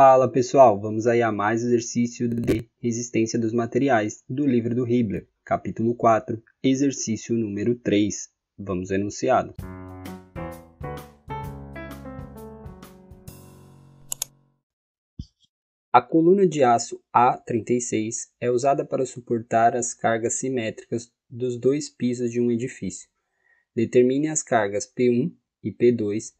Fala pessoal, vamos aí a mais exercício de resistência dos materiais do livro do Hibler, capítulo 4, exercício número 3. Vamos ao enunciado. A coluna de aço A36 é usada para suportar as cargas simétricas dos dois pisos de um edifício. Determine as cargas P1 e P2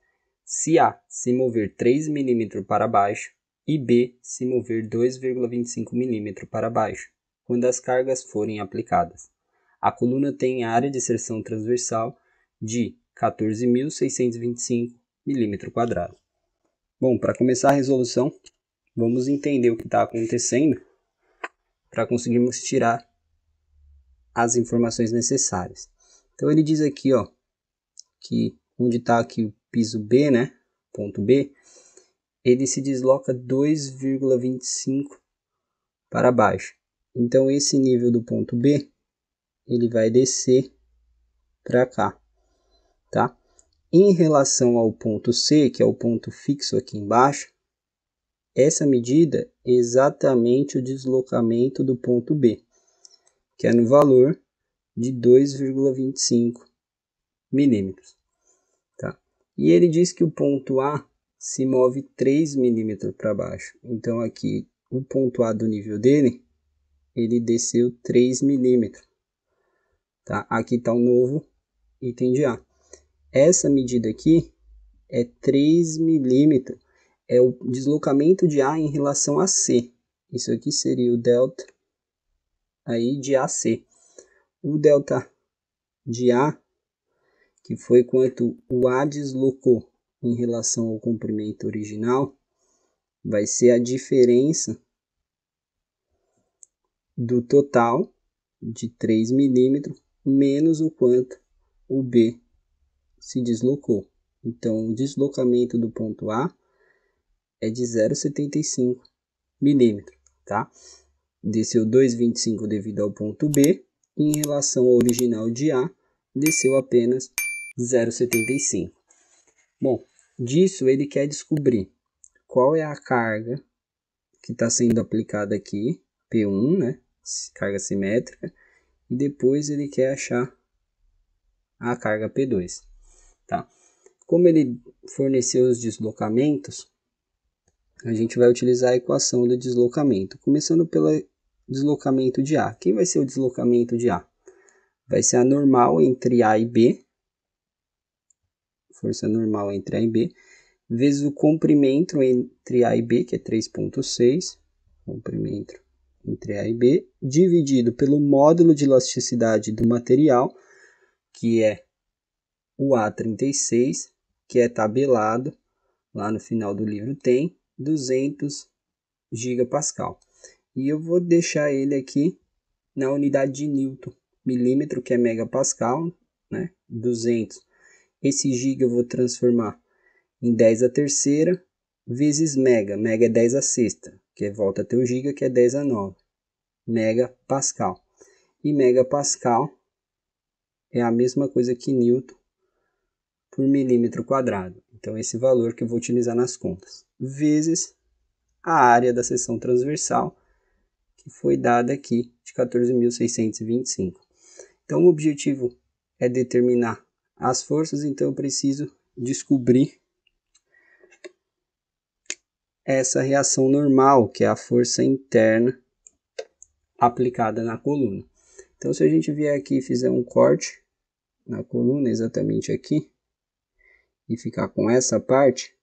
se A se mover 3 mm para baixo e b se mover 2,25 mm para baixo, quando as cargas forem aplicadas. A coluna tem área de seção transversal de 14.625 mm. Bom, para começar a resolução, vamos entender o que está acontecendo para conseguirmos tirar as informações necessárias. Então ele diz aqui, ó, que onde está aqui o piso B, né, ponto B, ele se desloca 2,25 para baixo. Então esse nível do ponto B, ele vai descer para cá, tá? Em relação ao ponto C, que é o ponto fixo aqui embaixo, essa medida é exatamente o deslocamento do ponto B, que é no valor de 2,25 milímetros. Tá? E ele diz que o ponto A se move 3 milímetros para baixo. Então aqui o ponto A do nível dele, ele desceu 3 milímetros. Tá? Aqui está o novo item de A. Essa medida aqui é 3 milímetros. É o deslocamento de A em relação a C. Isso aqui seria o delta aí de AC. O delta de A, que foi quanto o A deslocou em relação ao comprimento original vai ser a diferença do total de 3 milímetros menos o quanto o B se deslocou. Então, o deslocamento do ponto A é de 0,75 milímetro, tá? Desceu 2,25 devido ao ponto B, em relação ao original de A, desceu apenas 0,75. Bom, disso, ele quer descobrir qual é a carga que está sendo aplicada aqui, P1, né? Carga simétrica. E depois ele quer achar a carga P2. Tá? Como ele forneceu os deslocamentos, a gente vai utilizar a equação do deslocamento, começando pelo deslocamento de A. Quem vai ser o deslocamento de A? Vai ser a normal entre A e B, força normal entre A e B, vezes o comprimento entre A e B, que é 3.6, comprimento entre A e B, dividido pelo módulo de elasticidade do material, que é o A36, que é tabelado, lá no final do livro tem, 200 gigapascal. E eu vou deixar ele aqui na unidade de Newton, milímetro, que é megapascal, né? 200 esse giga eu vou transformar em 10 a terceira vezes mega. Mega é 10 a sexta, que é volta até o giga, que é 10 a 9. Mega Pascal. E mega Pascal é a mesma coisa que Newton por milímetro quadrado. Então, esse valor que eu vou utilizar nas contas. Vezes a área da seção transversal, que foi dada aqui de 14.625. Então, o objetivo é determinar as forças, então eu preciso descobrir essa reação normal, que é a força interna aplicada na coluna. Então, se a gente vier aqui e fizer um corte na coluna, exatamente aqui, e ficar com essa parte,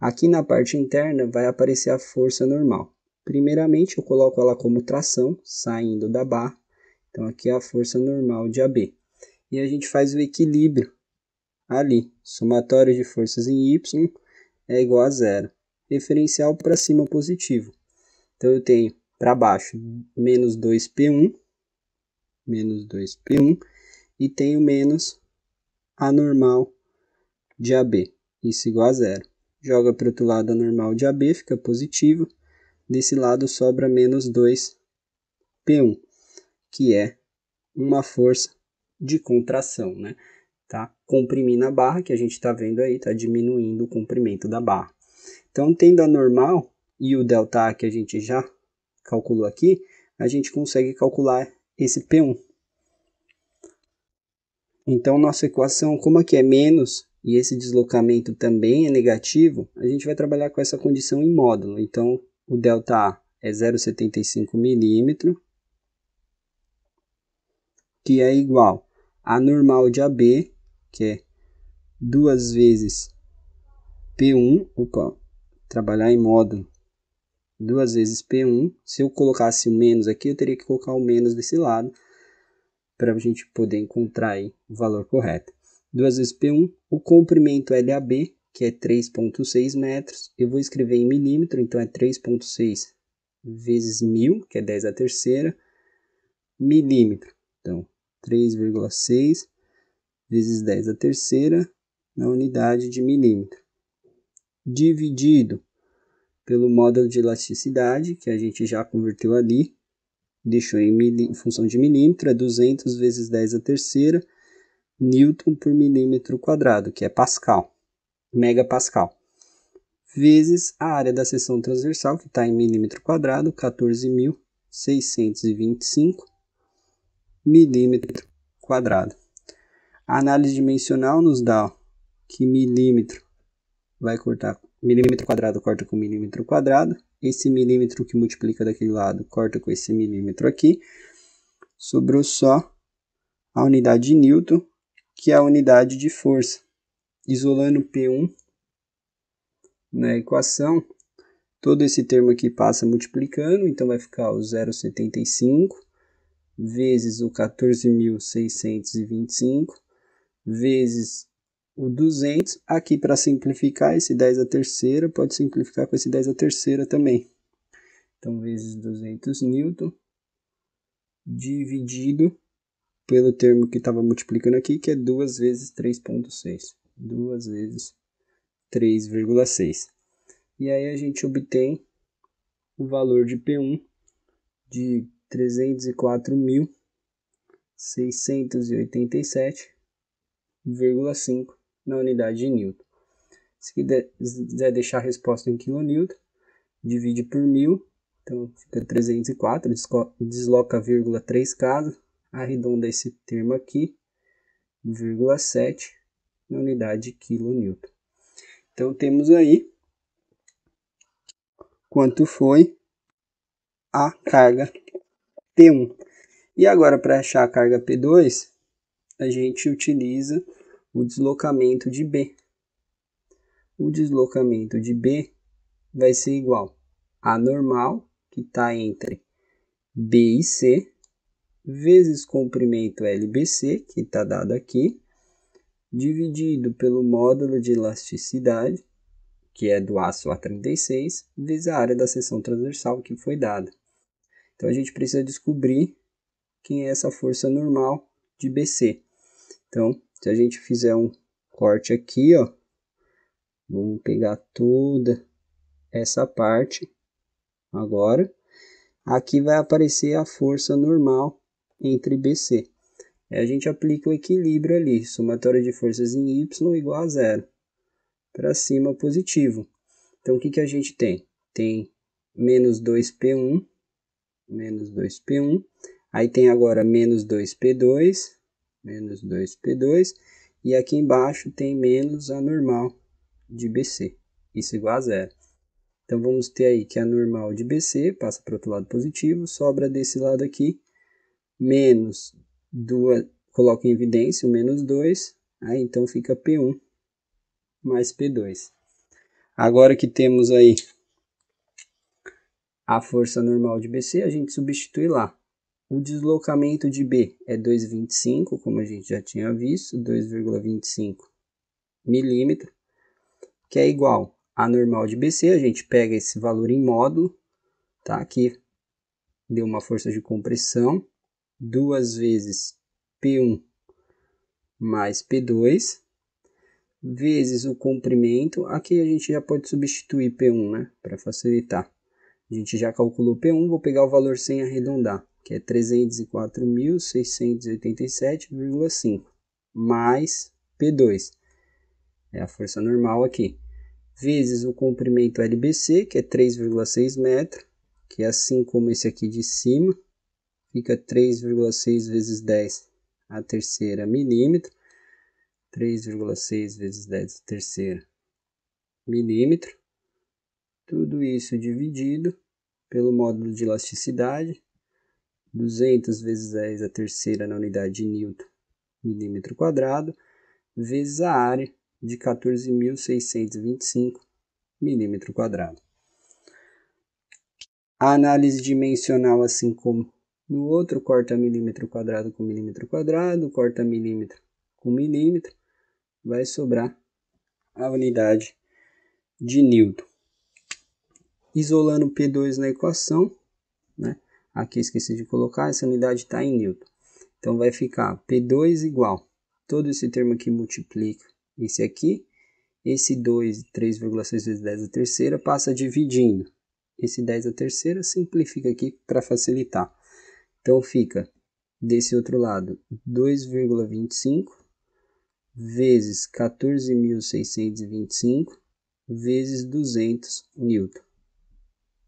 aqui na parte interna vai aparecer a força normal. Primeiramente, eu coloco ela como tração, saindo da barra. Então, aqui é a força normal de AB e a gente faz o equilíbrio ali. Somatório de forças em Y é igual a zero. Referencial para cima positivo. Então eu tenho para baixo menos 2P1, menos 2P1, e tenho menos a normal de AB. Isso igual a zero. Joga para o outro lado a normal de AB, fica positivo. Desse lado sobra menos 2P1, que é uma força de contração, né? Tá comprimindo a barra, que a gente está vendo aí, está diminuindo o comprimento da barra. Então, tendo a normal e o delta A que a gente já calculou aqui, a gente consegue calcular esse P1. Então, nossa equação, como aqui é menos e esse deslocamento também é negativo, a gente vai trabalhar com essa condição em módulo. Então, o delta A é 0,75 milímetro, que é igual a normal de AB, que é 2 vezes P1, opa, trabalhar em modo 2 vezes P1. Se eu colocasse o menos aqui, eu teria que colocar o menos desse lado, para a gente poder encontrar o valor correto. 2 vezes P1, o comprimento LAB, que é 3.6 metros, eu vou escrever em milímetro, então é 3.6 vezes 1000, que é 10 a terceira, milímetro. Então, 3,6 vezes 10 a terceira na unidade de milímetro, dividido pelo módulo de elasticidade, que a gente já converteu ali, deixou em, em função de milímetro, é 200 vezes 10 a terceira newton por milímetro quadrado, que é pascal, megapascal, vezes a área da seção transversal, que está em milímetro quadrado, 14.625, milímetro quadrado. A análise dimensional nos dá que milímetro vai cortar milímetro quadrado corta com milímetro quadrado, esse milímetro que multiplica daquele lado corta com esse milímetro aqui, sobrou só a unidade de Newton, que é a unidade de força. Isolando P1 na equação, todo esse termo aqui passa multiplicando, então vai ficar o 0,75 vezes o 14.625, vezes o 200. Aqui, para simplificar, esse 10 a terceira, pode simplificar com esse 10 a terceira também. Então, vezes 200 newton, dividido pelo termo que estava multiplicando aqui, que é 2 vezes 3.6. 2 vezes 3,6. E aí a gente obtém o valor de P1 de 304.687,5 na unidade de Newton. Se quiser deixar a resposta em quilonewton, divide por 1.000, então fica 304, desloca vírgula 3 casas, arredonda esse termo aqui, vírgula 7 na unidade de quilonewton. Então temos aí quanto foi a carga P1. E agora, para achar a carga P2, a gente utiliza o deslocamento de B. O deslocamento de B vai ser igual a normal, que está entre B e C, vezes comprimento LBC, que está dado aqui, dividido pelo módulo de elasticidade, que é do aço A36, vezes a área da seção transversal que foi dada. Então a gente precisa descobrir quem é essa força normal de BC. Então, se a gente fizer um corte aqui, ó, vamos pegar toda essa parte agora. Aqui vai aparecer a força normal entre BC. E a gente aplica o equilíbrio ali, somatória de forças em Y igual a zero. Para cima positivo. Então, o que, que a gente tem? Tem menos 2P1 menos 2P1. Aí tem agora menos 2P2, menos 2P2. E aqui embaixo tem menos a normal de BC. Isso é igual a zero. Então vamos ter aí que a normal de BC passa para o outro lado positivo, sobra desse lado aqui, menos 2, coloca em evidência o menos 2, aí então fica P1 mais P2. Agora que temos aí a força normal de BC, a gente substitui lá. O deslocamento de B é 2,25, como a gente já tinha visto, 2,25 milímetro, que é igual à normal de BC. A gente pega esse valor em módulo, tá? Aqui deu uma força de compressão, duas vezes P1 mais P2, vezes o comprimento. Aqui a gente já pode substituir P1, né? Para facilitar. A gente já calculou P1, vou pegar o valor sem arredondar, que é 304.687,5, mais P2, é a força normal aqui, vezes o comprimento LBC, que é 3,6 metros, que é assim como esse aqui de cima, fica 3,6 vezes 10 a terceira milímetro, 3,6 vezes 10 a terceira milímetro, tudo isso dividido pelo módulo de elasticidade, 200 vezes 10 a terceira na unidade de Newton milímetro quadrado, vezes a área de 14.625 milímetro quadrado. A análise dimensional, assim como no outro, corta milímetro quadrado com milímetro quadrado, corta milímetro com milímetro, vai sobrar a unidade de Newton. Isolando P2 na equação, né? aqui esqueci de colocar, essa unidade está em Newton. Então vai ficar P2 igual, todo esse termo aqui multiplica esse aqui, esse 2, 3,6 vezes 10 a terceira, passa dividindo. Esse 10 a terceira simplifica aqui para facilitar. Então fica desse outro lado 2,25 vezes 14.625 vezes 200 newton.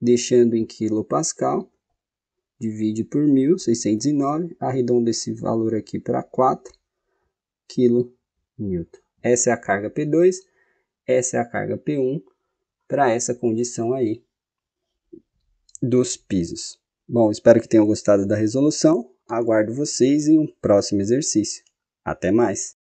deixando em quilopascal, divide por 1.609, arredonda esse valor aqui para 4 kN. Essa é a carga P2, essa é a carga P1 para essa condição aí dos pisos. Bom, espero que tenham gostado da resolução. Aguardo vocês em um próximo exercício. Até mais!